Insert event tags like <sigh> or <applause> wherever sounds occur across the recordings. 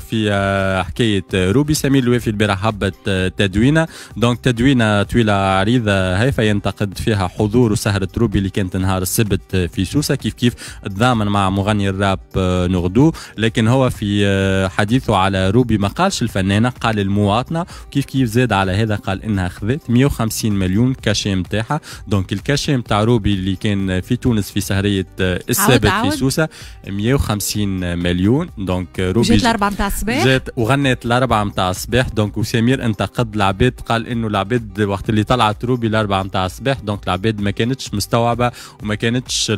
في آه، حكاية آه، روبي سمير الوافي البارح آه، هبت تدوينة دونك تدوينة طويلة عريضة هيفا ينتقد فيها حضور وسهرة روبي اللي كانت نهار السبت في سوسة كيف كيف تضامن مع مغني الراب نغدو لكن هو في حديثه على روبي ما قالش الفنانة قال المواطنة كيف كيف زاد على هذا قال انها خذت 150 مليون كاشي متاعها دونك الكاشي متاع روبي اللي كان في تونس في سهرية السبت في سوسة 150 مليون دونك روبي متاع الصباح جات وغنت الاربعه متاع الصباح دونك وسمير انتقد العباد قال انه العباد وقت اللي طلعت روبي الاربعه متاع الصباح دونك العباد ما كانتش مستوعبه وما كانتش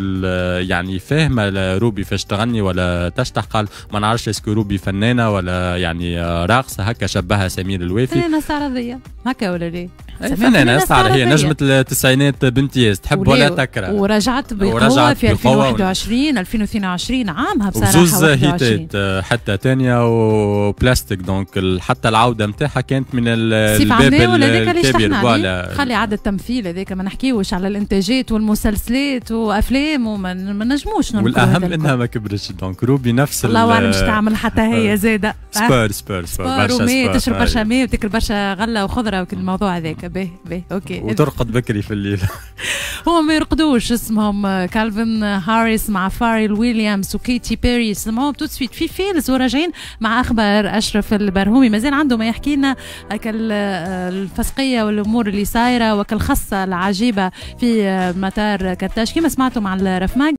يعني فاهمه روبي فاش تغني ولا تشتح قال ما نعرفش اسكو روبي فنانه ولا يعني راقصه هكا شبهها سمير الوافي فنانه استعراضيه هكا ولا ليه؟ انا نستعر هي نجمه التسعينات بامتياز تحب ولا تكره ورجعت بقوه في 2021 2022 عامها بصراحه وزوز هيتات آه، حتى تانية وبلاستيك دونك حتى العوده نتاعها كانت من الباب الكبير ولا خلي عاد التمثيل هذاك ما نحكيوش على الانتاجات والمسلسلات وافلام وما نجموش والاهم انها ما كبرتش دونك روبي نفس الله اعلم مش تعمل حتى هي آه، زاده سبير سبير سبير برشا تشرب برشا أيوة. ماء وتاكل برشا غله وخضره وكل الموضوع هذاك به به اوكي وترقد بكري في الليل <laughs> هو ما يرقدوش اسمهم كالفن هاريس مع فاريل ويليامز وكيتي بيري سمعوهم تو سويت في فيلز وراجعين مع اخبار اشرف البرهومي مازال عنده ما يحكي لنا الفسقيه والامور اللي صايره وكالخصه العجيبه في مطار كرتاج كما سمعتم على الرفماج